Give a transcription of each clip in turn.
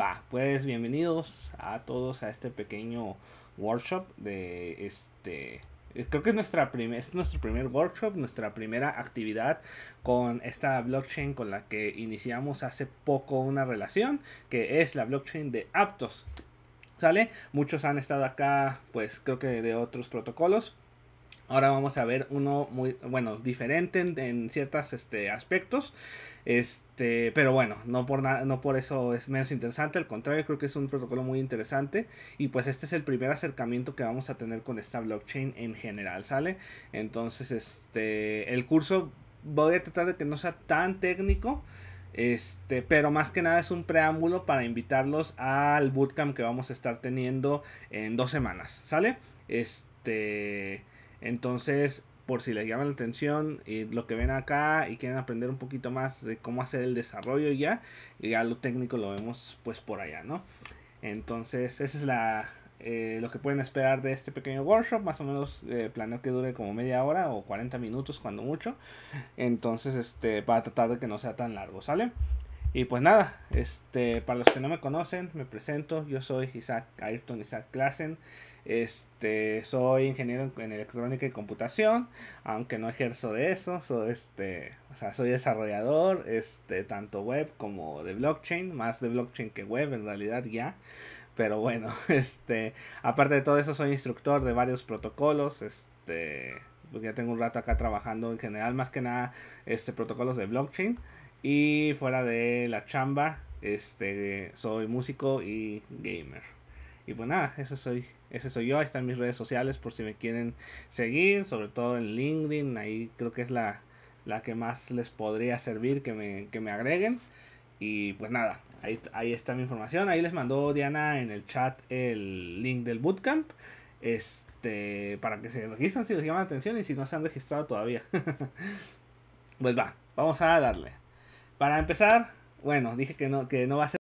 Va, pues bienvenidos a todos a este pequeño workshop de este eh, creo que es, nuestra nuestro primer workshop, nuestra primera actividad con esta blockchain con la que iniciamos hace poco una relación, que es la blockchain de Aptos. ¿Sale? Muchos han estado acá, pues creo que de otros protocolos, Ahora vamos a ver uno muy, bueno, diferente en, ciertos este, aspectos. Este, pero bueno, no por, nada no por eso es menos interesante, al contrario, creo que es un protocolo muy interesante. Y pues este es el primer acercamiento que vamos a tener con esta blockchain en general, ¿sale? Entonces, este, el curso voy a tratar de que no sea tan técnico. Este, pero más que nada es un preámbulo para invitarlos al bootcamp que vamos a estar teniendo en dos semanas, ¿sale? Este entonces, por si les llama la atención y eh, lo que ven acá y quieren aprender un poquito más de cómo hacer el desarrollo ya, y ya lo técnico lo vemos pues por allá, ¿no? Entonces, esa es la, eh, lo que pueden esperar de este pequeño workshop. Más o menos eh, planeo que dure como media hora o 40 minutos cuando mucho. Entonces, este, para tratar de que no sea tan largo, ¿sale? Y pues nada, este, para los que no me conocen, me presento. Yo soy Isaac Ayrton Isaac Klassen. Este, soy ingeniero en, electrónica y computación, aunque no ejerzo de eso, soy este, soy desarrollador, este, tanto web como de blockchain, más de blockchain que web en realidad ya. Pero bueno, este, aparte de todo eso soy instructor de varios protocolos, este, pues ya tengo un rato acá trabajando en general, más que nada, este, protocolos de blockchain. Y fuera de la chamba, este, soy músico y gamer. Y pues nada, eso soy ese soy yo. Ahí están mis redes sociales por si me quieren seguir, sobre todo en LinkedIn. Ahí creo que es la, que más les podría servir que me, agreguen. Y pues nada, ahí, ahí, está mi información. Ahí les mandó Diana en el chat el link del bootcamp. Este, para que se registren si les llama la atención y si no se han registrado todavía. pues va, vamos a darle. Para empezar, bueno, dije que no, que no va a ser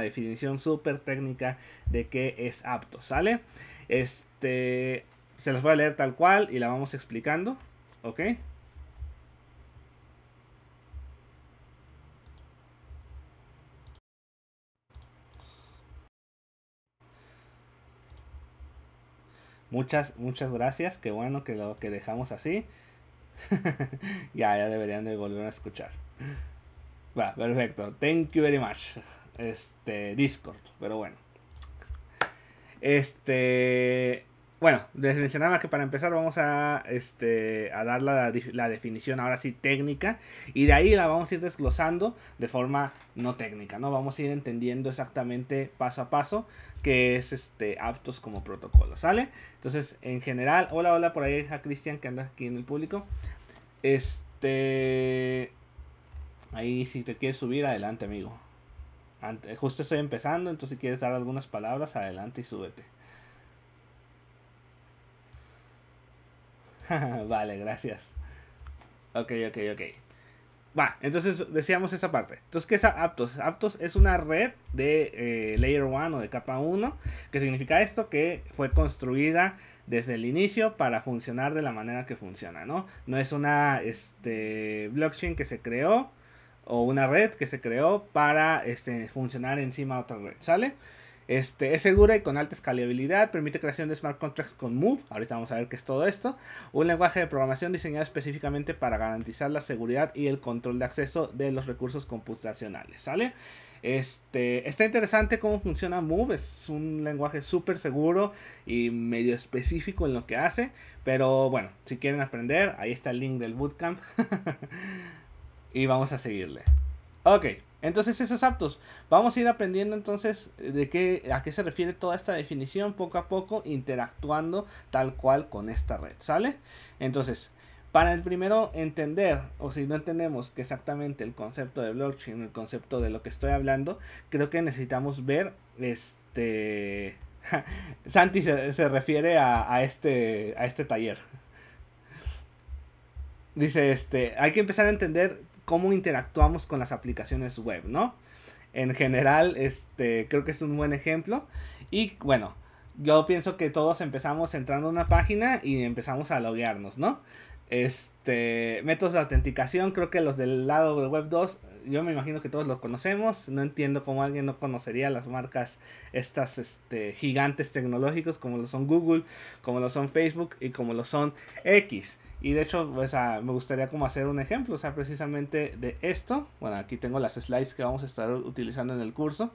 definición súper técnica de qué es apto, ¿sale? Este, se los voy a leer tal cual y la vamos explicando, ¿ok? Muchas, muchas gracias, qué bueno que lo que dejamos así. ya, ya deberían de volver a escuchar. Va, perfecto. Thank you very much este, Discord. Pero bueno. Este. Bueno, les mencionaba que para empezar vamos a, este, a dar la, la, definición ahora sí técnica y de ahí la vamos a ir desglosando de forma no técnica, ¿no? Vamos a ir entendiendo exactamente paso a paso que es este, aptos como protocolo, ¿sale? Entonces, en general, hola, hola por ahí a Cristian que anda aquí en el público. Este... Ahí si te quieres subir, adelante amigo. Eh, justo estoy empezando, entonces si quieres dar algunas palabras, adelante y súbete. vale, gracias. Ok, ok, ok. Va, entonces decíamos esa parte. Entonces, ¿qué es Aptos? Aptos es una red de eh, Layer 1 o de capa 1, que significa esto que fue construida desde el inicio para funcionar de la manera que funciona, ¿no? No es una este, blockchain que se creó o una red que se creó para este, funcionar encima de otra red, ¿sale? Este, es segura y con alta escalabilidad, permite creación de smart contracts con Move, ahorita vamos a ver qué es todo esto, un lenguaje de programación diseñado específicamente para garantizar la seguridad y el control de acceso de los recursos computacionales, ¿sale? Este, está interesante cómo funciona Move, es un lenguaje súper seguro y medio específico en lo que hace, pero bueno, si quieren aprender, ahí está el link del bootcamp. y vamos a seguirle. Ok, entonces esos aptos. Vamos a ir aprendiendo entonces eh, de qué, a qué se refiere toda esta definición poco a poco, interactuando tal cual con esta red, ¿sale? Entonces, para el primero entender, o si no entendemos que exactamente el concepto de blockchain, el concepto de lo que estoy hablando, creo que necesitamos ver este... Santi se, se refiere a, a, este, a este taller. Dice, este, hay que empezar a entender cómo interactuamos con las aplicaciones web, ¿no? En general, este, creo que es un buen ejemplo. Y bueno, yo pienso que todos empezamos entrando a una página y empezamos a loguearnos, ¿no? Este, métodos de autenticación, creo que los del lado de Web 2, yo me imagino que todos los conocemos. No entiendo cómo alguien no conocería las marcas, estas este, gigantes tecnológicos como lo son Google, como lo son Facebook y como lo son X. Y de hecho, pues, me gustaría como hacer un ejemplo, o sea, precisamente de esto. Bueno, aquí tengo las slides que vamos a estar utilizando en el curso.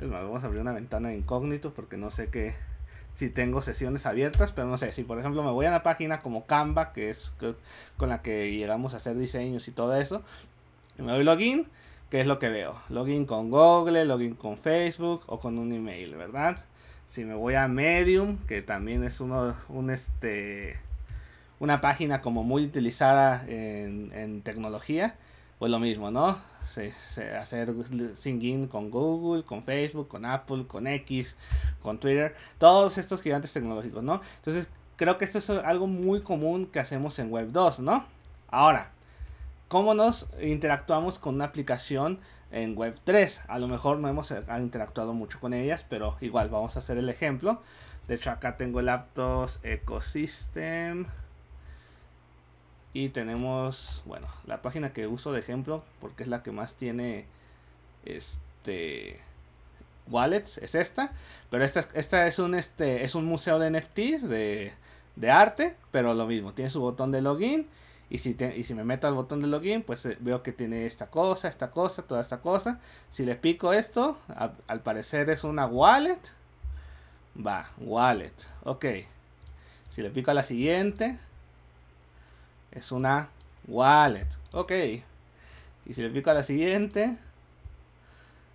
vamos a abrir una ventana de incógnito porque no sé qué, si tengo sesiones abiertas, pero no sé, si por ejemplo me voy a una página como Canva, que es con la que llegamos a hacer diseños y todo eso, y me doy login, que es lo que veo? Login con Google, login con Facebook o con un email, ¿verdad? Si me voy a Medium, que también es uno, un este una página como muy utilizada en, tecnología, pues lo mismo, ¿no? Se, hacer singing con Google, con Facebook, con Apple, con X, con Twitter, todos estos gigantes tecnológicos, ¿no? Entonces, creo que esto es algo muy común que hacemos en Web 2, ¿no? Ahora, ¿cómo nos interactuamos con una aplicación en Web 3? A lo mejor no hemos eh, interactuado mucho con ellas, pero igual vamos a hacer el ejemplo. De hecho, acá tengo el Aptos Ecosystem. Y tenemos, bueno, la página que uso de ejemplo, porque es la que más tiene este wallets, es esta. Pero esta, esta es un este es un museo de NFTs de, arte, pero lo mismo, tiene su botón de login. Y si, si me meto al botón de login, pues eh, veo que tiene esta cosa, esta cosa, toda esta cosa. Si le pico esto, al parecer es una wallet. Va, wallet. Ok. Si le pico a la siguiente, es una wallet. Ok. Y si le pico a la siguiente,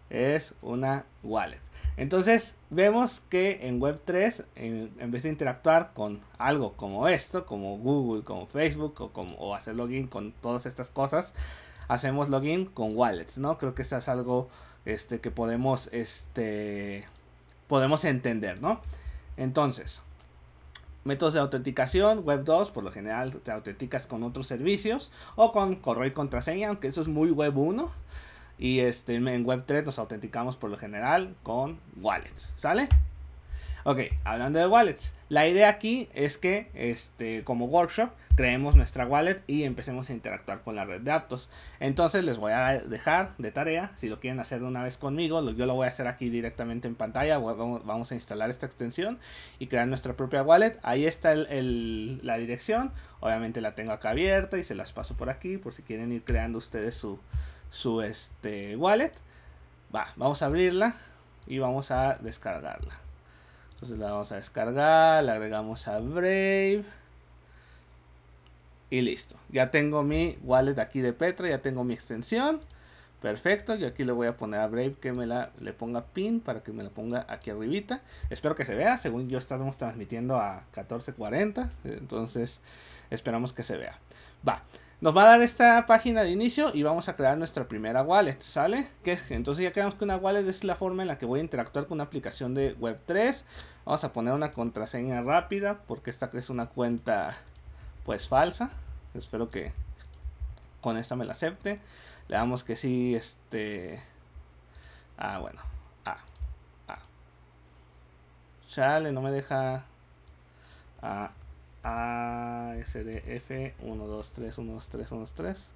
es una wallet. Entonces vemos que en Web3, en, vez de interactuar con algo como esto, como Google, como Facebook o, como, hacer login con todas estas cosas, hacemos login con wallets, ¿no? Creo que esto es algo este, que podemos, este, podemos entender, ¿no? Entonces, Métodos de autenticación, Web 2, por lo general te autenticas con otros servicios o con correo y contraseña, aunque eso es muy Web 1. Y este, en Web 3 nos autenticamos por lo general con wallets, ¿sale? Ok, hablando de wallets, la idea aquí es que este, como workshop creemos nuestra wallet y empecemos a interactuar con la red de aptos. Entonces les voy a dejar de tarea, si lo quieren hacer de una vez conmigo, yo lo voy a hacer aquí directamente en pantalla, vamos a instalar esta extensión y crear nuestra propia wallet. Ahí está la dirección, obviamente la tengo acá abierta y se las paso por aquí por si quieren ir creando ustedes su, este, wallet. Va, vamos a abrirla y vamos a descargarla. Entonces la vamos a descargar, la agregamos a Brave. Y listo. Ya tengo mi wallet aquí de Petra, ya tengo mi extensión. Perfecto, y aquí le voy a poner a Brave que me la le ponga pin para que me la ponga aquí arribita. Espero que se vea, según yo estamos transmitiendo a 1440, entonces esperamos que se vea. Va, nos va a dar esta página de inicio y vamos a crear nuestra primera wallet, ¿sale? entonces ya creamos que una wallet es la forma en la que voy a interactuar con una aplicación de Web3. Vamos a poner una contraseña rápida porque esta es una cuenta pues falsa. Espero que con esta me la acepte. Le damos que sí, este... Ah, bueno. Ah. Ah. Chale, no me deja... Ah. A, SDF, 1, 2, 3, 1, 2, 3, 1, 2, 3.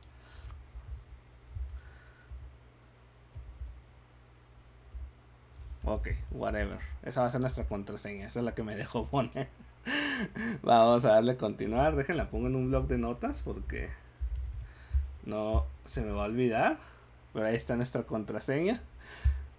Ok, whatever. Esa va a ser nuestra contraseña. Esa es la que me dejó poner. Vamos a darle a continuar. Déjenla pongo en un blog de notas porque no se me va a olvidar. Pero ahí está nuestra contraseña.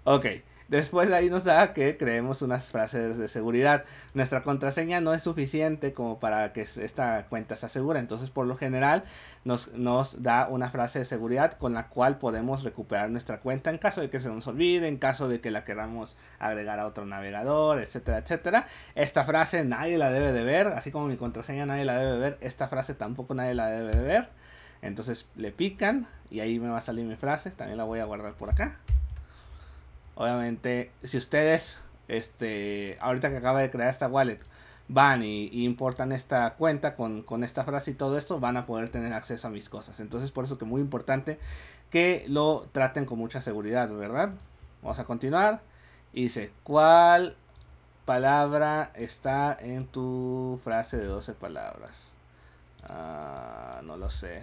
Ok. Después de ahí nos da que creemos unas frases de seguridad. Nuestra contraseña no es suficiente como para que esta cuenta sea segura Entonces, por lo general, nos, nos da una frase de seguridad con la cual podemos recuperar nuestra cuenta en caso de que se nos olvide, en caso de que la queramos agregar a otro navegador, etcétera, etcétera. Esta frase nadie la debe de ver, así como mi contraseña nadie la debe de ver, esta frase tampoco nadie la debe de ver. Entonces le pican y ahí me va a salir mi frase, también la voy a guardar por acá. Obviamente, si ustedes, este, ahorita que acaba de crear esta wallet, van y, importan esta cuenta con, esta frase y todo esto, van a poder tener acceso a mis cosas. Entonces, por eso que muy importante que lo traten con mucha seguridad, ¿verdad? Vamos a continuar. dice, ¿cuál palabra está en tu frase de 12 palabras? Ah, no lo sé.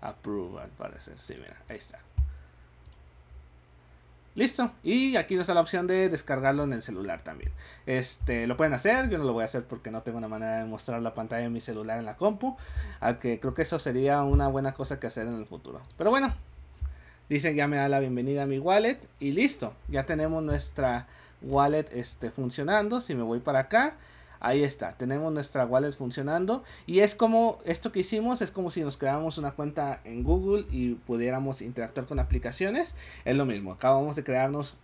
Approve, al parecer. Sí, mira, ahí está. Listo. Y aquí nos da la opción de descargarlo en el celular también. Este, lo pueden hacer, yo no lo voy a hacer porque no tengo una manera de mostrar la pantalla de mi celular en la compu. Aunque que creo que eso sería una buena cosa que hacer en el futuro. Pero bueno, dice ya me da la bienvenida a mi wallet y listo. Ya tenemos nuestra wallet este, funcionando. Si me voy para acá, Ahí está, tenemos nuestra wallet funcionando y es como esto que hicimos es como si nos creáramos una cuenta en Google y pudiéramos interactuar con aplicaciones, es lo mismo. Acabamos de crearnos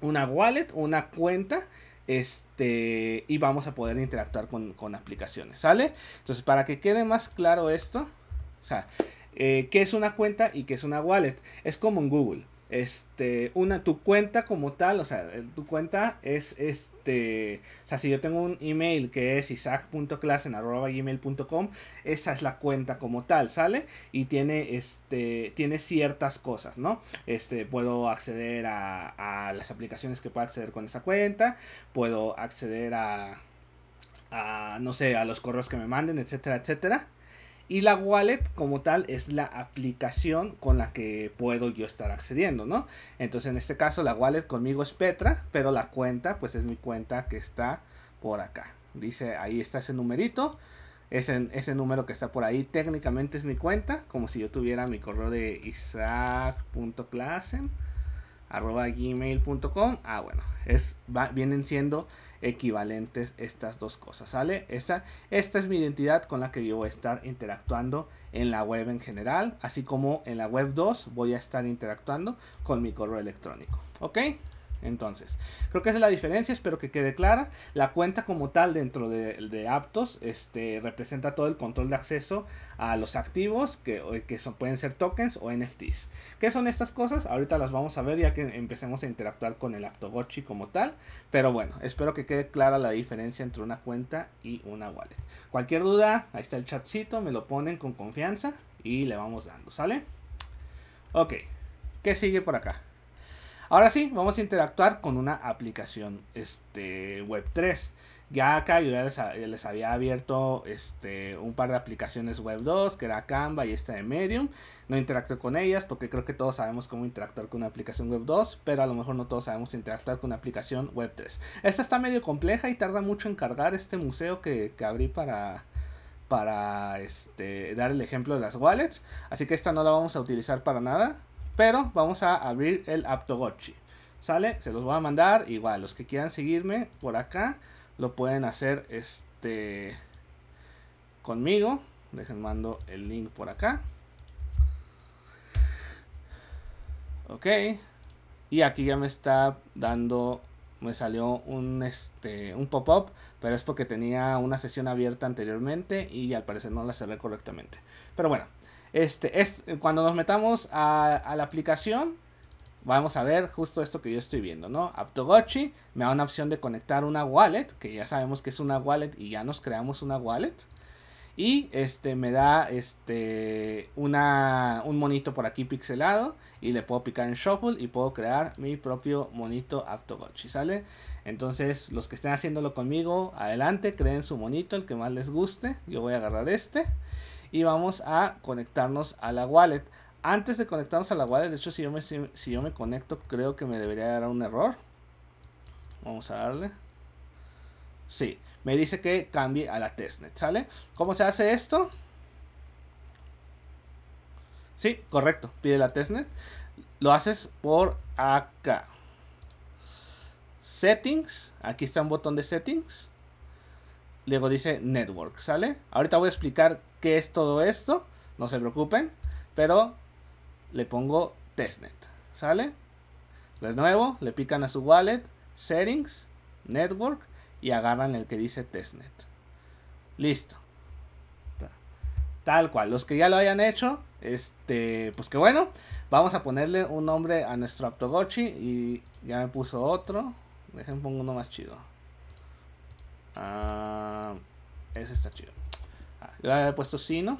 una wallet, una cuenta este y vamos a poder interactuar con, con, aplicaciones, ¿sale? Entonces, para que quede más claro esto, o sea, eh, qué es una cuenta y qué es una wallet, es como en Google. Este, una, tu cuenta como tal, o sea, eh, tu cuenta es este, o sea, si yo tengo un email que es isaac.clasen.gmail.com, esa es la cuenta como tal, ¿sale? Y tiene este, tiene ciertas cosas, ¿no? Este, puedo acceder a, las aplicaciones que puedo acceder con esa cuenta, puedo acceder a, a, no sé, a los correos que me manden, etcétera, etcétera. Y la wallet como tal es la aplicación con la que puedo yo estar accediendo, ¿no? Entonces en este caso la wallet conmigo es Petra, pero la cuenta pues es mi cuenta que está por acá. Dice ahí está ese numerito. Ese, ese número que está por ahí técnicamente es mi cuenta, como si yo tuviera mi correo de isaac.classen arroba gmail.com. Ah, bueno, es, vienen siendo equivalentes estas dos cosas, ¿sale? Esta, esta es mi identidad con la que yo voy a estar interactuando en la web en general, así como en la web 2 voy a estar interactuando con mi correo electrónico, ¿ok? Entonces, creo que esa es la diferencia, espero que quede clara. La cuenta como tal dentro de, Aptos este, representa todo el control de acceso a los activos que, son, pueden ser tokens o NFTs. ¿Qué son estas cosas? Ahorita las vamos a ver ya que empecemos a interactuar con el Aptogotchi como tal. Pero bueno, espero que quede clara la diferencia entre una cuenta y una wallet. Cualquier duda, ahí está el chatcito, me lo ponen con confianza y le vamos dando, ¿sale? Ok, ¿qué sigue por acá? Ahora sí, vamos a interactuar con una aplicación este, web 3. Ya acá yo ya les, había abierto este, un par de aplicaciones web 2, que era Canva y esta de Medium. No interactué con ellas porque creo que todos sabemos cómo interactuar con una aplicación web 2, pero a lo mejor no todos sabemos interactuar con una aplicación web 3. Esta está medio compleja y tarda mucho en cargar este museo que, abrí para, para este, dar el ejemplo de las wallets. Así que esta no la vamos a utilizar para nada. Pero vamos a abrir el Aptogochi. ¿Sale? Se los voy a mandar. Igual, los que quieran seguirme por acá, lo pueden hacer este conmigo. Dejen mando el link por acá. Ok. Y aquí ya me está dando me salió un, este, un pop-up, pero es porque tenía una sesión abierta anteriormente y al parecer no la cerré correctamente. Pero bueno, este, cuando nos metamos a, la aplicación, vamos a ver justo esto que yo estoy viendo, ¿no? Aptogochi me da una opción de conectar una wallet, que ya sabemos que es una wallet y ya nos creamos una wallet. Y este me da este un monito por aquí pixelado. Y le puedo picar en Shuffle y puedo crear mi propio monito Aptogochi, ¿sale? Entonces, los que estén haciéndolo conmigo, adelante, creen su monito, el que más les guste. Yo voy a agarrar este y vamos a conectarnos a la wallet. Antes de conectarnos a la wallet, de hecho si yo me, si, yo me conecto creo que me debería dar un error. Vamos a darle. Sí, me dice que cambie a la testnet, ¿sale? ¿Cómo se hace esto? Sí, correcto, pide la testnet. Lo haces por acá. Settings, aquí está un botón de settings. Luego dice network, ¿sale? Ahorita voy a explicar que es todo esto, no se preocupen, pero le pongo testnet, ¿sale? De nuevo, le pican a su wallet, settings, network y agarran el que dice testnet. Listo. Tal cual, los que ya lo hayan hecho, este, pues que bueno, vamos a ponerle un nombre a nuestro Aptogochi y ya me puso otro. Dejen pongo uno más chido. Ah, ese está chido. Yo le había puesto Sino.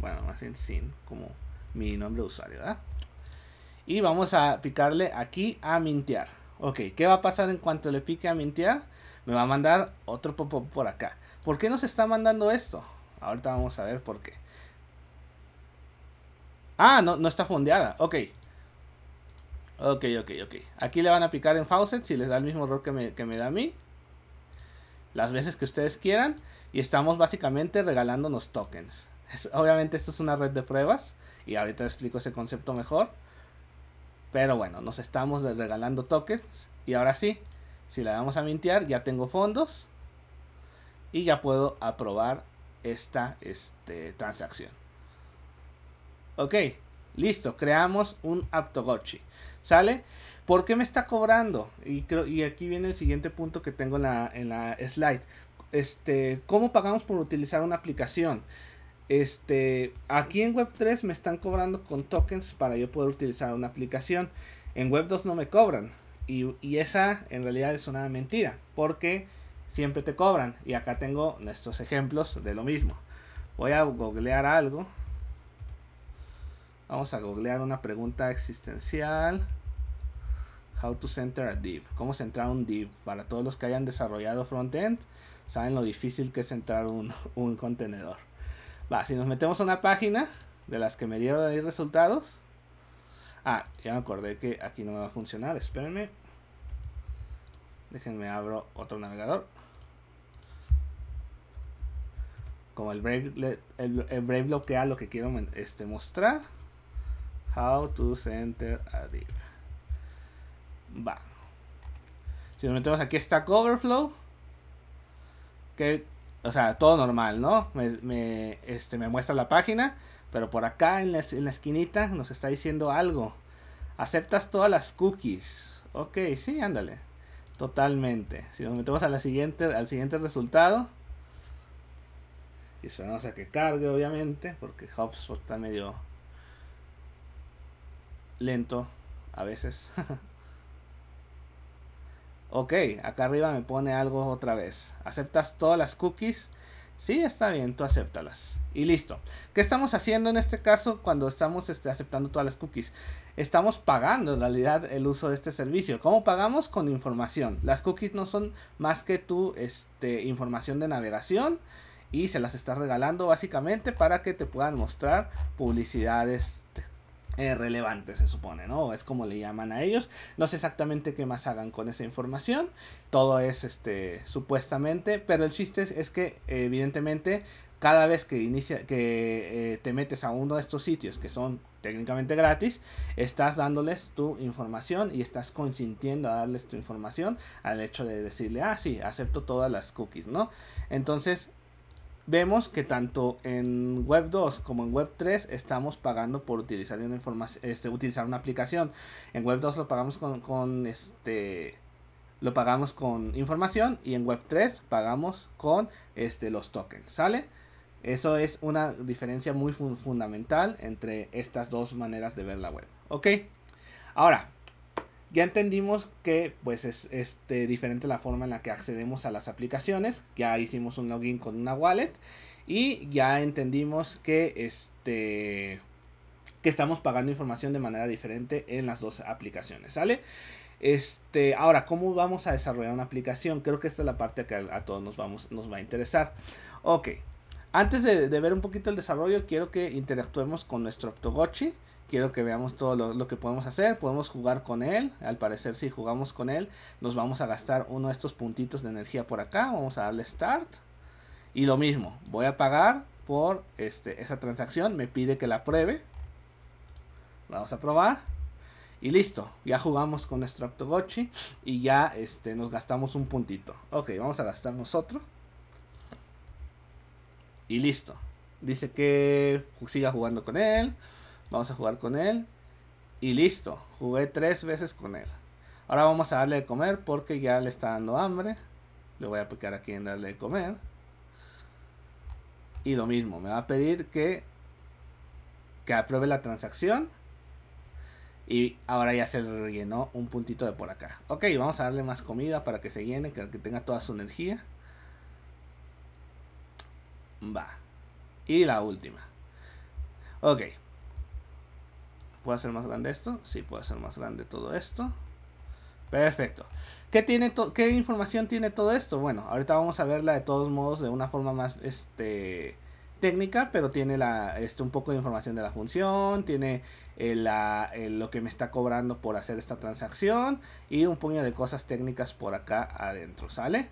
Bueno, más bien Sin como mi nombre de usuario, ¿verdad? Y vamos a picarle aquí a mintear. Ok, ¿qué va a pasar en cuanto le pique a mintear? Me va a mandar otro pop por acá. ¿Por qué nos está mandando esto? Ahorita vamos a ver por qué. Ah, no, no está fondeada. Ok. Ok, ok, ok. Aquí le van a picar en Faucet si les da el mismo error que me da a mí las veces que ustedes quieran y estamos básicamente regalándonos tokens. obviamente esto es una red de pruebas y ahorita explico ese concepto mejor. Pero bueno, nos estamos regalando tokens y ahora sí, si le vamos a mintear ya tengo fondos y ya puedo aprobar esta este, transacción. Ok, listo, creamos un Aptogochi. ¿Sale? ¿Por qué me está cobrando? Y, aquí viene el siguiente punto que tengo en la, slide. Este, ¿Cómo pagamos por utilizar una aplicación? Este, aquí en Web3 me están cobrando con tokens para yo poder utilizar una aplicación. En Web2 no me cobran. Y, y esa en realidad es una mentira. Porque siempre te cobran. Y acá tengo nuestros ejemplos de lo mismo. Voy a googlear algo. Vamos a googlear una pregunta existencial. How to Center a Div. Cómo centrar un Div. Para todos los que hayan desarrollado frontend, saben lo difícil que es centrar un, contenedor. Va, si nos metemos a una página de las que me dieron ahí resultados. Ah, ya me acordé que aquí no me va a funcionar. Espérenme. Déjenme abro otro navegador. Como el Brave, Brave bloquea lo que quiero este, mostrar. How to center a div. Va. Si nos metemos aquí está Coverflow. Que, o sea, todo normal, ¿no? Me, este, me muestra la página. Pero por acá en la, esquinita nos está diciendo algo. Aceptas todas las cookies. Ok, sí, ándale. Totalmente. Si nos metemos a la siguiente, al siguiente resultado. Y esperamos a que cargue, obviamente. Porque HubSpot está medio lento a veces. Ok, acá arriba me pone algo otra vez. ¿Aceptas todas las cookies? Sí, está bien, tú acéptalas. Y listo. ¿Qué estamos haciendo en este caso cuando estamos este, aceptando todas las cookies? Estamos pagando en realidad el uso de este servicio. ¿Cómo pagamos? Con información. Las cookies no son más que tu este, información de navegación y se las estás regalando básicamente para que te puedan mostrar publicidades este, eh, relevante, se supone, ¿no? Es como le llaman a ellos. No sé exactamente qué más hagan con esa información. Todo es, este, supuestamente. Pero el chiste es, que, evidentemente, cada vez que inicia, que eh, te metes a uno de estos sitios que son técnicamente gratis, estás dándoles tu información y estás consintiendo a darles tu información al hecho de decirle, ah, sí, acepto todas las cookies, ¿no? Entonces, vemos que tanto en Web 2 como en Web 3 estamos pagando por utilizar una este, utilizar una aplicación. En Web 2 lo pagamos con, este lo pagamos con información y en Web 3 pagamos con este los tokens, ¿sale? Eso es una diferencia muy fundamental entre estas dos maneras de ver la web. ahora ya entendimos que pues es este, diferente la forma en la que accedemos a las aplicaciones. Ya hicimos un login con una wallet. Y ya entendimos que este que estamos pagando información de manera diferente en las dos aplicaciones, ¿sale? Este, ahora, ¿cómo vamos a desarrollar una aplicación? Creo que esta es la parte que a, todos nos, vamos, nos va a interesar. Ok, antes de, ver un poquito el desarrollo, quiero que interactuemos con nuestro Octogochi quiero que veamos todo lo, que podemos hacer. Podemos jugar con él. Al parecer, si jugamos con él, nos vamos a gastar uno de estos puntitos de energía por acá. Vamos a darle start. Y lo mismo, voy a pagar por este, esa transacción. Me pide que la pruebe. Vamos a probar. Y listo, ya jugamos con nuestro Aptogotchi. y ya este, nos gastamos un puntito. Ok, vamos a gastar nosotros Y listo. Dice que siga jugando con él. Vamos a jugar con él. Y listo, jugué tres veces con él. Ahora vamos a darle de comer porque ya le está dando hambre. Le voy a aplicar aquí en darle de comer. Y lo mismo, me va a pedir que, que apruebe la transacción. Y ahora ya se le rellenó un puntito de por acá. Ok, vamos a darle más comida para que se llene, que, que tenga toda su energía. Va. Y la última. Ok, ¿Puedo hacer más grande esto? Sí, puede hacer más grande todo esto. Perfecto. ¿Qué, tiene ¿Qué información tiene todo esto? Bueno, ahorita vamos a verla de todos modos de una forma más este, técnica, pero tiene la, este, un poco de información de la función, tiene eh, eh, lo que me está cobrando por hacer esta transacción y un puño de cosas técnicas por acá adentro, ¿sale?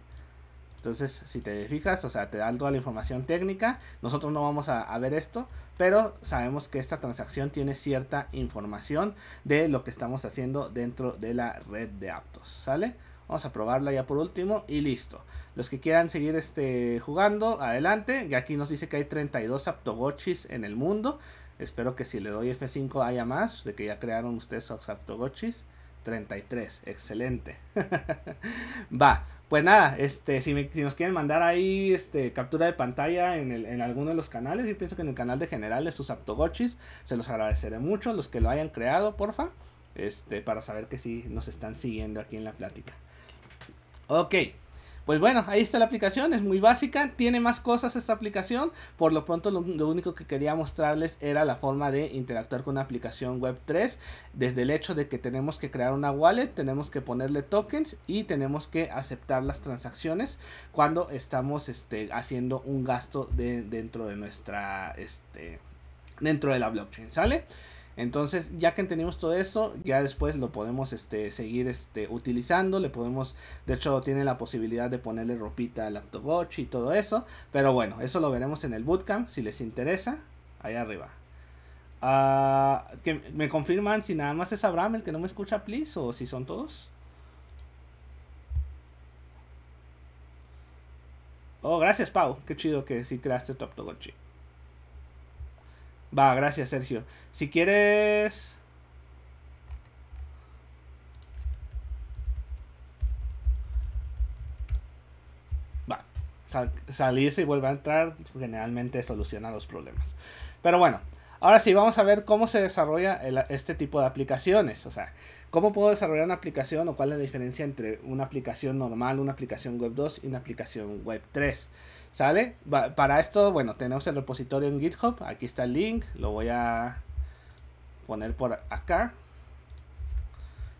Entonces, si te fijas, o sea, te da toda la información técnica. Nosotros no vamos a, a ver esto pero sabemos que esta transacción tiene cierta información de lo que estamos haciendo dentro de la red de Aptos, ¿sale? Vamos a probarla ya por último y listo. Los que quieran seguir este, jugando, adelante. Y aquí nos dice que hay 32 Aptogochis en el mundo. Espero que si le doy F5 haya más, de que ya crearon ustedes sus Aptogochis. 33, excelente. Va, pues nada, este, si, nos quieren mandar ahí este, captura de pantalla en, el, alguno de los canales, yo pienso que en el canal de general de sus aptogochis, se los agradeceré mucho, los que lo hayan creado, porfa, este, para saber que sí nos están siguiendo aquí en la plática. Ok, pues bueno, ahí está la aplicación, es muy básica, tiene más cosas esta aplicación. Por lo pronto lo, único que quería mostrarles era la forma de interactuar con una aplicación web 3. Desde el hecho de que tenemos que crear una wallet, tenemos que ponerle tokens y tenemos que aceptar las transacciones cuando estamos este, haciendo un gasto de, dentro de nuestra... Este, dentro de la blockchain, ¿sale? Entonces, ya que entendimos todo eso, ya después lo podemos este, seguir este, utilizando. Le podemos, de hecho, tiene la posibilidad de ponerle ropita al Aptogochi y todo eso. Pero bueno, eso lo veremos en el bootcamp. Si les interesa, ahí arriba. Ah, que me confirman si nada más es Abraham el que no me escucha, please, o si son todos. Oh, gracias, Pau. Qué chido que sí creaste tu Va, gracias Sergio. Si quieres... Va, salirse y vuelve a entrar generalmente soluciona los problemas. Pero bueno, ahora sí, vamos a ver cómo se desarrolla este tipo de aplicaciones. O sea, ¿Cómo puedo desarrollar una aplicación o cuál es la diferencia entre una aplicación normal, una aplicación web 2 y una aplicación web 3? ¿Sale? Para esto, bueno, tenemos el repositorio en GitHub. Aquí está el link. Lo voy a poner por acá.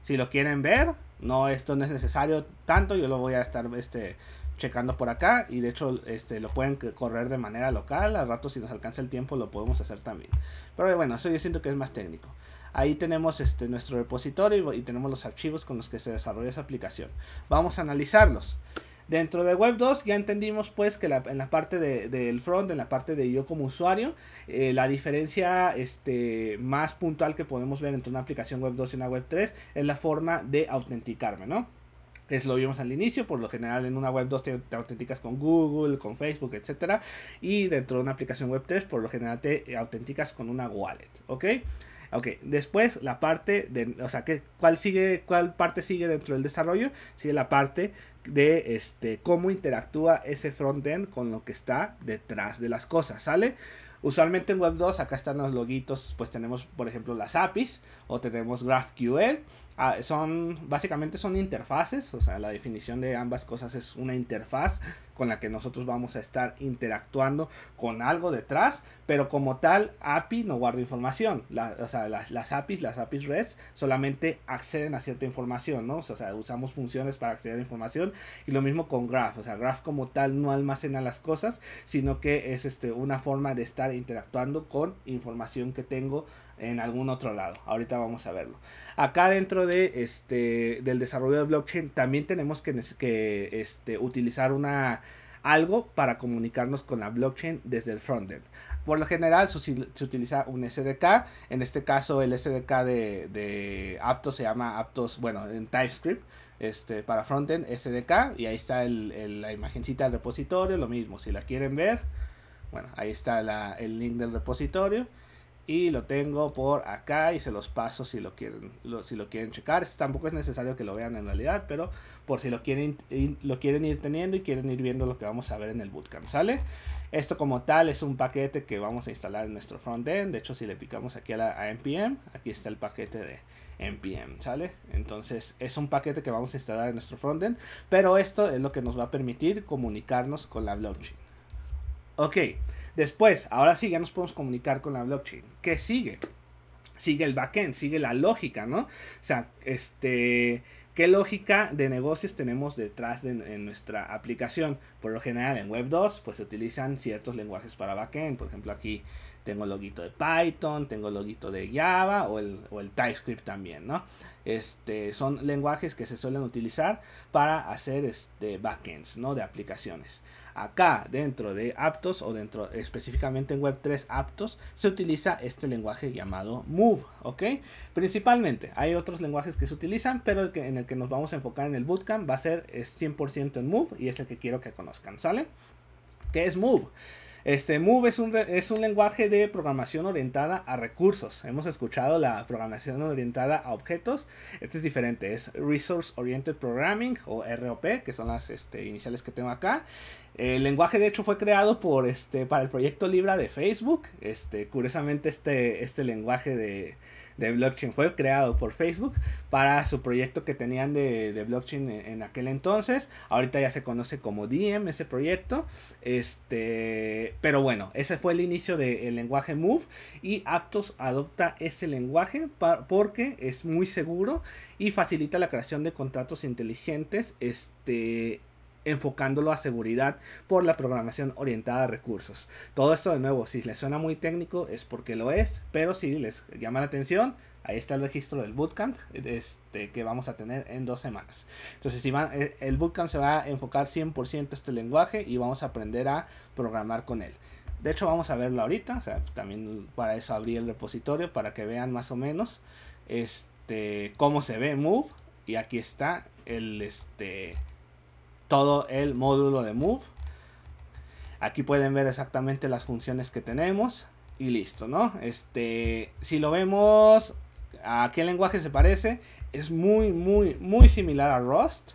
Si lo quieren ver, no, esto no es necesario tanto. Yo lo voy a estar este, checando por acá. Y de hecho, este, lo pueden correr de manera local. Al rato, si nos alcanza el tiempo, lo podemos hacer también. Pero bueno, eso yo siento que es más técnico. Ahí tenemos este, nuestro repositorio y tenemos los archivos con los que se desarrolla esa aplicación. Vamos a analizarlos. Dentro de Web 2 ya entendimos pues que en la parte del front, en la parte de yo como usuario, eh, la diferencia este, más puntual que podemos ver entre una aplicación Web 2 y una Web 3 es la forma de autenticarme, ¿no? Es lo vimos al inicio, por lo general en una web 2 te, autenticas con Google, con Facebook, etcétera, y dentro de una aplicación web 3 por lo general te autenticas con una wallet, ¿ok? Ok, después la parte de, o sea, que, ¿cuál, sigue, ¿cuál parte sigue dentro del desarrollo? Sigue la parte de este, cómo interactúa ese frontend con lo que está detrás de las cosas, ¿sale? Usualmente en Web2, acá están los loguitos, pues tenemos por ejemplo las APIs o tenemos GraphQL. Ah, son, básicamente son interfaces, o sea, la definición de ambas cosas es una interfaz con la que nosotros vamos a estar interactuando con algo detrás, pero como tal, API no guarda información. o sea, las, APIs, las APIs REST solamente acceden a cierta información, ¿no? O sea, usamos funciones para acceder a información y lo mismo con Graph. O sea, Graph como tal no almacena las cosas, sino que es este, una forma de estar interactuando con información que tengo en algún otro lado. Ahorita vamos a verlo. Acá dentro de este del desarrollo de blockchain también tenemos que, este, utilizar una algo para comunicarnos con la blockchain desde el frontend. Por lo general se, utiliza un SDK, en este caso el SDK de, Aptos se llama Aptos, bueno, en TypeScript, este, para frontend SDK, y ahí está la imagencita del repositorio, lo mismo, si la quieren ver, bueno, ahí está el link del repositorio y lo tengo por acá y se los paso si lo quieren si lo quieren checar tampoco es necesario que lo vean en realidad pero por si lo quieren lo quieren ir teniendo y quieren ir viendo lo que vamos a ver en el bootcamp sale esto como tal es un paquete que vamos a instalar en nuestro frontend de hecho si le picamos aquí a la a npm aquí está el paquete de npm sale entonces es un paquete que vamos a instalar en nuestro frontend pero esto es lo que nos va a permitir comunicarnos con la blockchain ok Después, ahora sí, ya nos podemos comunicar con la blockchain. ¿Qué sigue? Sigue el backend, sigue la lógica, ¿no? O sea, este, ¿qué lógica de negocios tenemos detrás de nuestra aplicación? Por lo general en Web 2, pues se utilizan ciertos lenguajes para backend. Por ejemplo, aquí tengo el loguito de Python, tengo el loguito de Java o el, TypeScript también, ¿no? Este, son lenguajes que se suelen utilizar para hacer este, backends, ¿no? De aplicaciones. Acá, dentro de Aptos o dentro específicamente en Web3 Aptos, se utiliza este lenguaje llamado Move, ¿ok? Principalmente, hay otros lenguajes que se utilizan, pero el que, en el que nos vamos a enfocar en el bootcamp va a ser 100% en Move y es el que quiero que conozcan, ¿sale? ¿Qué es Move? Este, Move es un, lenguaje de programación orientada a recursos. Hemos escuchado la programación orientada a objetos. Este es diferente, es Resource Oriented Programming o ROP, que son las este, iniciales que tengo acá. El lenguaje de hecho fue creado por este para el proyecto Libra de Facebook. Este, curiosamente este, este lenguaje de de blockchain. Fue creado por Facebook para su proyecto que tenían de, de blockchain en, aquel entonces. Ahorita ya se conoce como Diem ese proyecto. Este, pero bueno, ese fue el inicio del lenguaje Move y Aptos adopta ese lenguaje porque es muy seguro y facilita la creación de contratos inteligentes. Este, enfocándolo a seguridad por la programación orientada a recursos. Todo esto de nuevo, si les suena muy técnico es porque lo es, pero si les llama la atención, ahí está el registro del bootcamp este, que vamos a tener en dos semanas. Entonces, si van, eh, el bootcamp se va a enfocar 100% a este lenguaje y vamos a aprender a programar con él. De hecho, vamos a verlo ahorita, también para eso abrí el repositorio para que vean más o menos este, cómo se ve Move y aquí está el este todo el módulo de Move. Aquí pueden ver exactamente las funciones que tenemos y listo, ¿no? Este, si lo vemos, ¿a qué lenguaje se parece? Es muy, muy, muy similar a Rust.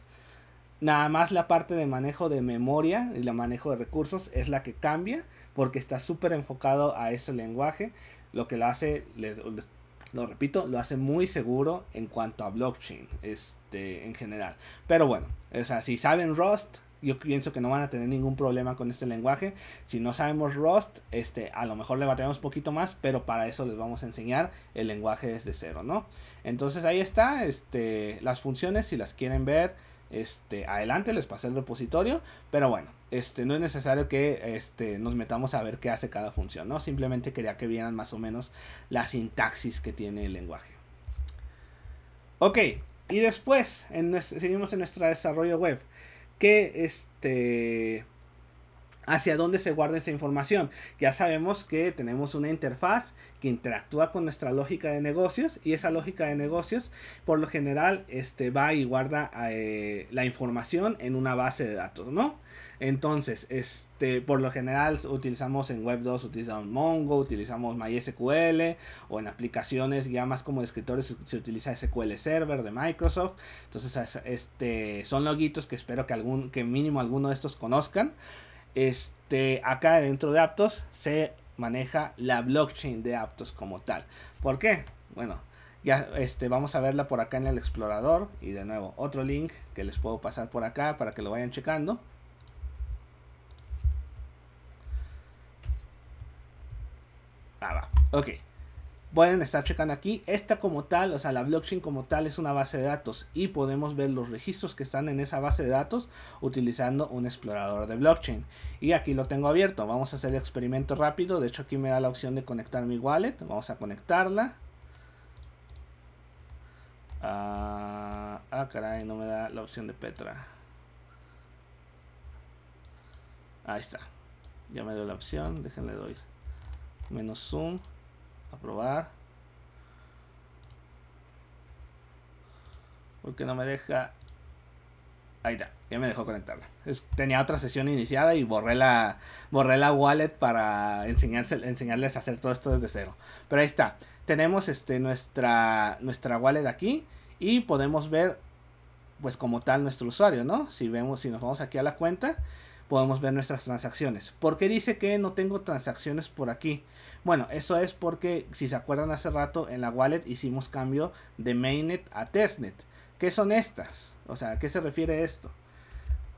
Nada más la parte de manejo de memoria y la manejo de recursos es la que cambia porque está súper enfocado a ese lenguaje, lo que lo hace, lo repito, lo hace muy seguro en cuanto a blockchain. Es este, en general. Pero bueno, si saben Rust, yo pienso que no van a tener ningún problema con este lenguaje. Si no sabemos Rust, este, a lo mejor le batallamos un poquito más, pero para eso les vamos a enseñar el lenguaje desde cero, ¿no? Entonces ahí está, este, las funciones, si las quieren ver, este, adelante, les pasé el repositorio, pero bueno, este, no es necesario que este, nos metamos a ver qué hace cada función, ¿no? Simplemente quería que vieran más o menos la sintaxis que tiene el lenguaje. Ok, y después, en, seguimos en nuestro desarrollo web, que este hacia dónde se guarda esa información. Ya sabemos que tenemos una interfaz que interactúa con nuestra lógica de negocios y esa lógica de negocios por lo general este, va y guarda eh, la información en una base de datos, ¿no? Entonces, este, por lo general utilizamos en Web2, utilizamos Mongo, utilizamos MySQL o en aplicaciones ya más como escritores se utiliza SQL Server de Microsoft. Entonces, este, son logitos que espero que, algún, que mínimo alguno de estos conozcan este, acá dentro de Aptos se maneja la blockchain de Aptos como tal. ¿Por qué? Bueno, ya este, vamos a verla por acá en el explorador y de nuevo otro link que les puedo pasar por acá para que lo vayan checando. Ah, va. Ok pueden estar checando aquí. Esta como tal, o sea, la blockchain como tal es una base de datos y podemos ver los registros que están en esa base de datos utilizando un explorador de blockchain. Y aquí lo tengo abierto. Vamos a hacer el experimento rápido. De hecho, aquí me da la opción de conectar mi wallet. Vamos a conectarla. Ah, ah caray, no me da la opción de Petra. Ahí está. Ya me dio la opción. Déjenle doy. Menos zoom. Aprobar. Porque no me deja... Ahí está, ya me dejó conectarla. tenía otra sesión iniciada y borré la, borré la wallet para enseñarles a hacer todo esto desde cero. Pero ahí está. Tenemos este, nuestra, nuestra wallet aquí y podemos ver pues como tal nuestro usuario, ¿no? Si vemos, si nos vamos aquí a la cuenta, podemos ver nuestras transacciones. ¿Por qué dice que no tengo transacciones por aquí? Bueno, eso es porque si se acuerdan hace rato en la wallet hicimos cambio de mainnet a testnet. ¿Qué son estas? O sea, ¿a qué se refiere esto?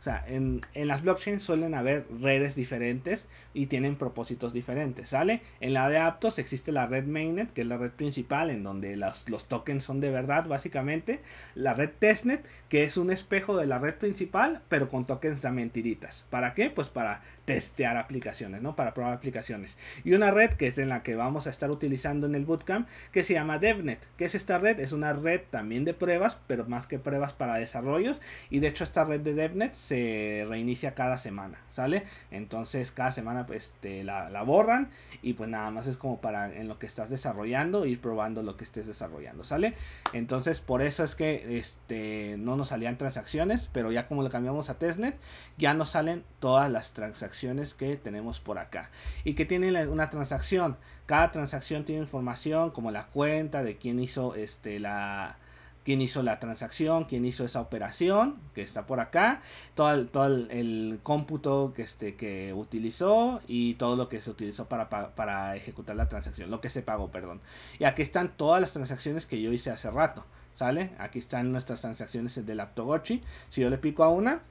O sea, en, las blockchains suelen haber redes diferentes y tienen propósitos diferentes, ¿sale? En la de Aptos existe la red Mainnet, que es la red principal en donde los, tokens son de verdad, básicamente. La red Testnet, que es un espejo de la red principal, pero con tokens de mentiritas. ¿Para qué? Pues para testear aplicaciones, ¿no? Para probar aplicaciones. Y una red que es en la que vamos a estar utilizando en el bootcamp, que se llama DevNet. ¿Qué es esta red? Es una red también de pruebas, pero más que pruebas para desarrollos. Y de hecho esta red de DevNet se reinicia cada semana, ¿sale? Entonces cada semana pues este, la, borran y pues nada más es como para en lo que estás desarrollando, ir probando lo que estés desarrollando, ¿sale? Entonces por eso es que este, no nos salían transacciones, pero ya como lo cambiamos a testnet, ya nos salen todas las transacciones que tenemos por acá. Y que tienen una transacción, cada transacción tiene información como la cuenta de quién hizo este, la quién hizo la transacción, quién hizo esa operación, que está por acá, todo el, todo cómputo este, que, utilizó y todo lo que se utilizó para, ejecutar la transacción, lo que se pagó, perdón. Y aquí están todas las transacciones que yo hice hace rato, ¿sale? Aquí están nuestras transacciones del Aptogochi. Si yo le pico a una,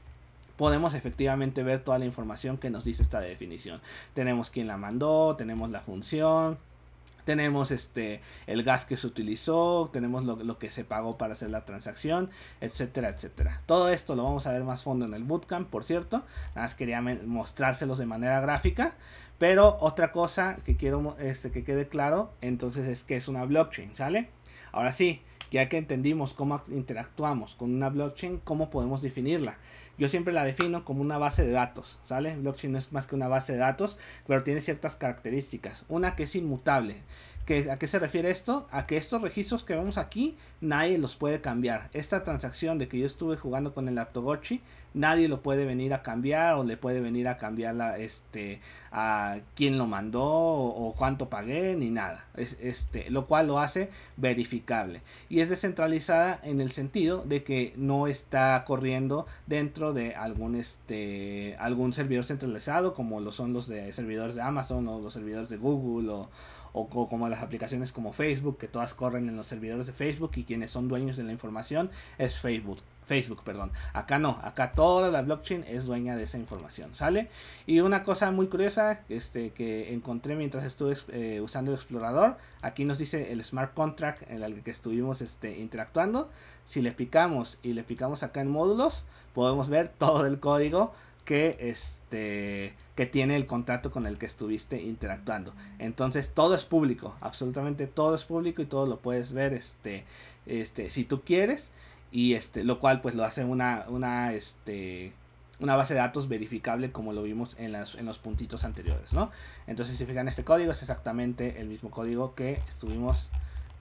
podemos efectivamente ver toda la información que nos dice esta definición. Tenemos quién la mandó, tenemos la función, tenemos este el gas que se utilizó, tenemos lo, que se pagó para hacer la transacción, etcétera, etcétera. Todo esto lo vamos a ver más fondo en el bootcamp, por cierto. Nada más quería mostrárselos de manera gráfica. Pero otra cosa que quiero este, que quede claro, entonces es que es una blockchain, ¿sale? Ahora sí, ya que entendimos cómo interactuamos con una blockchain, cómo podemos definirla. Yo siempre la defino como una base de datos, ¿sale? Blockchain no es más que una base de datos, pero tiene ciertas características. Una que es inmutable. ¿A qué se refiere esto? A que estos registros que vemos aquí, nadie los puede cambiar. Esta transacción de que yo estuve jugando con el Atogochi, nadie lo puede venir a cambiar o le puede venir a cambiar este, a quién lo mandó o, cuánto pagué, ni nada. Es, este, lo cual lo hace verificable. Y es descentralizada en el sentido de que no está corriendo dentro de algún, este, algún servidor centralizado como lo son los de servidores de Amazon o los servidores de Google o o, como las aplicaciones como Facebook, que todas corren en los servidores de Facebook y quienes son dueños de la información es Facebook. Facebook, perdón. Acá no, acá toda la blockchain es dueña de esa información, ¿sale? Y una cosa muy curiosa este, que encontré mientras estuve eh, usando el explorador, aquí nos dice el smart contract en el que estuvimos este, interactuando. Si le picamos y le picamos acá en módulos, podemos ver todo el código que este que tiene el contrato con el que estuviste interactuando. Entonces todo es público, absolutamente todo es público y todo lo puedes ver este este si tú quieres y este lo cual pues lo hace una una este una base de datos verificable como lo vimos en, en los puntitos anteriores, ¿no? Entonces si fijan este código es exactamente el mismo código que estuvimos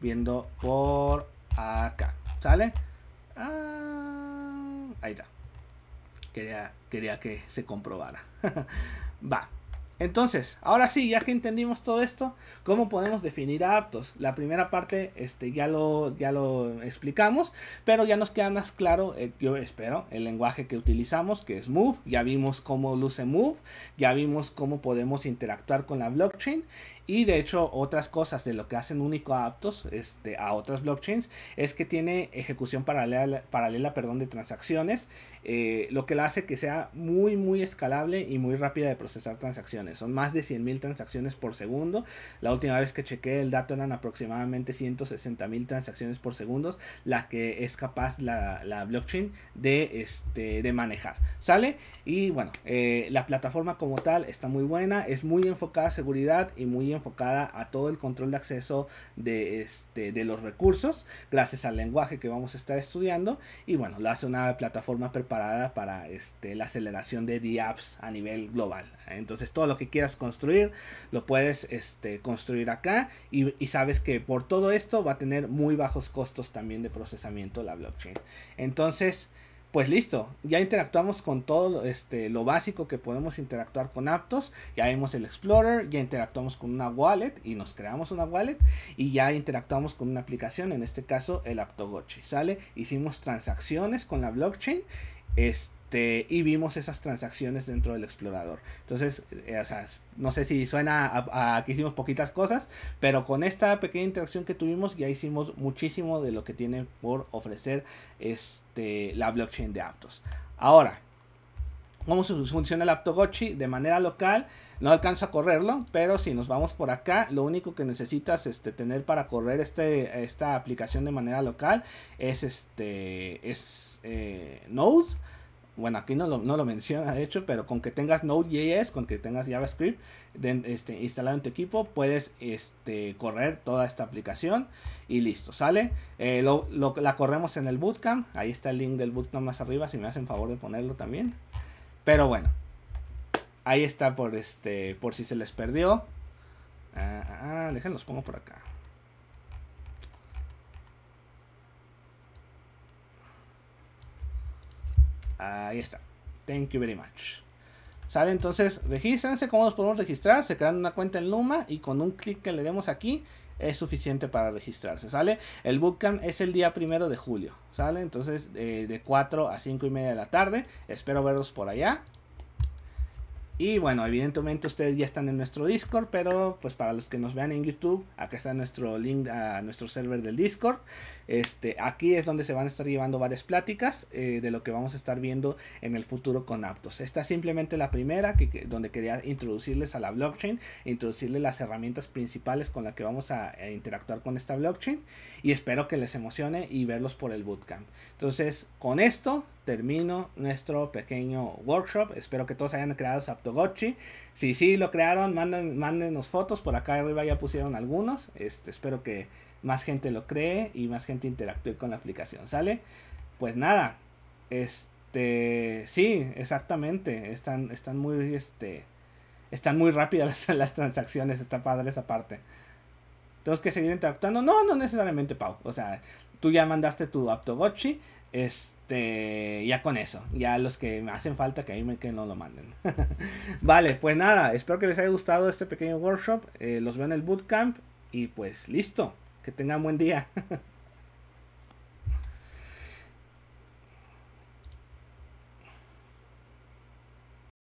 viendo por acá, ¿sale? Ah, ahí está quería, que se comprobara. Va. Entonces, ahora sí, ya que entendimos todo esto, ¿cómo podemos definir a aptos? La primera parte este, ya, lo, ya lo explicamos, pero ya nos queda más claro, eh, yo espero, el lenguaje que utilizamos, que es Move. Ya vimos cómo luce Move, ya vimos cómo podemos interactuar con la blockchain y de hecho otras cosas de lo que hacen único a Aptos este, a otras blockchains es que tiene ejecución paralela, paralela perdón, de transacciones eh, lo que la hace que sea muy muy escalable y muy rápida de procesar transacciones. Son más de mil transacciones por segundo. La última vez que chequeé el dato eran aproximadamente mil transacciones por segundo, la que es capaz la, blockchain de, este, de manejar. ¿Sale? Y bueno, eh, la plataforma como tal está muy buena, es muy enfocada a seguridad y muy enfocada a todo el control de acceso de, este, de los recursos, gracias al lenguaje que vamos a estar estudiando. Y bueno, la hace una plataforma preparada para este, la aceleración de DApps a nivel global. Entonces todo lo que quieras construir lo puedes este, construir acá y, sabes que por todo esto va a tener muy bajos costos también de procesamiento la blockchain. Entonces, pues listo, ya interactuamos con todo lo este, básico que podemos interactuar con Aptos, ya vemos el Explorer, ya interactuamos con una wallet y nos creamos una wallet y ya interactuamos con una aplicación, en este caso el Aptogochi, ¿sale? Hicimos transacciones con la blockchain este, y vimos esas transacciones dentro del explorador. Entonces, eh, no sé si suena a, que hicimos poquitas cosas, pero con esta pequeña interacción que tuvimos ya hicimos muchísimo de lo que tiene por ofrecer este, la blockchain de Aptos. Ahora, ¿cómo funciona el Aptogochi? De manera local, no alcanzo a correrlo, pero si nos vamos por acá, lo único que necesitas este, tener para correr este, esta aplicación de manera local es este... Es nodes, eh, Node, bueno, aquí no lo, menciona de hecho, pero con que tengas Node.js, con que tengas JavaScript este, instalado en tu equipo, puedes este, correr toda esta aplicación y listo, ¿sale? Eh, lo, la corremos en el bootcamp, ahí está el link del bootcamp más arriba, si me hacen favor de ponerlo también. Pero bueno, ahí está por, este, por si se les perdió. Ah, ah, ah déjenlos pongo por acá. Ahí está. Thank you very much. Sale entonces, regístrense. ¿Cómo nos podemos registrar? Se crean una cuenta en Luma y con un clic que le demos aquí es suficiente para registrarse. ¿Sale? El bootcamp es el día primero de julio. ¿Sale? Entonces eh, de 4 a 5 y media de la tarde. Espero verlos por allá. Y bueno, evidentemente ustedes ya están en nuestro Discord, pero pues para los que nos vean en YouTube, acá está nuestro link a nuestro server del Discord. Este, aquí es donde se van a estar llevando varias pláticas eh, de lo que vamos a estar viendo en el futuro con Aptos. Esta es simplemente la primera, que, donde quería introducirles a la blockchain, introducirles las herramientas principales con las que vamos a interactuar con esta blockchain. Y espero que les emocione y verlos por el bootcamp. Entonces, con esto termino nuestro pequeño workshop. Espero que todos hayan creado Aptogotchi, Si sí lo crearon, manden, mándenos fotos. Por acá arriba ya pusieron algunos. Este, espero que más gente lo cree y más gente interactúe con la aplicación. ¿Sale? Pues nada. Este. Sí, exactamente. Están, están muy. Este. Están muy rápidas las, transacciones. Está padre esa parte. Tenemos que seguir interactuando. No, no necesariamente, Pau. O sea, tú ya mandaste tu Aptogotchi, es este, este, ya con eso, ya los que me hacen falta que a mí me, que no lo manden. vale, pues nada, espero que les haya gustado este pequeño workshop. Eh, los veo en el bootcamp y pues listo, que tengan buen día.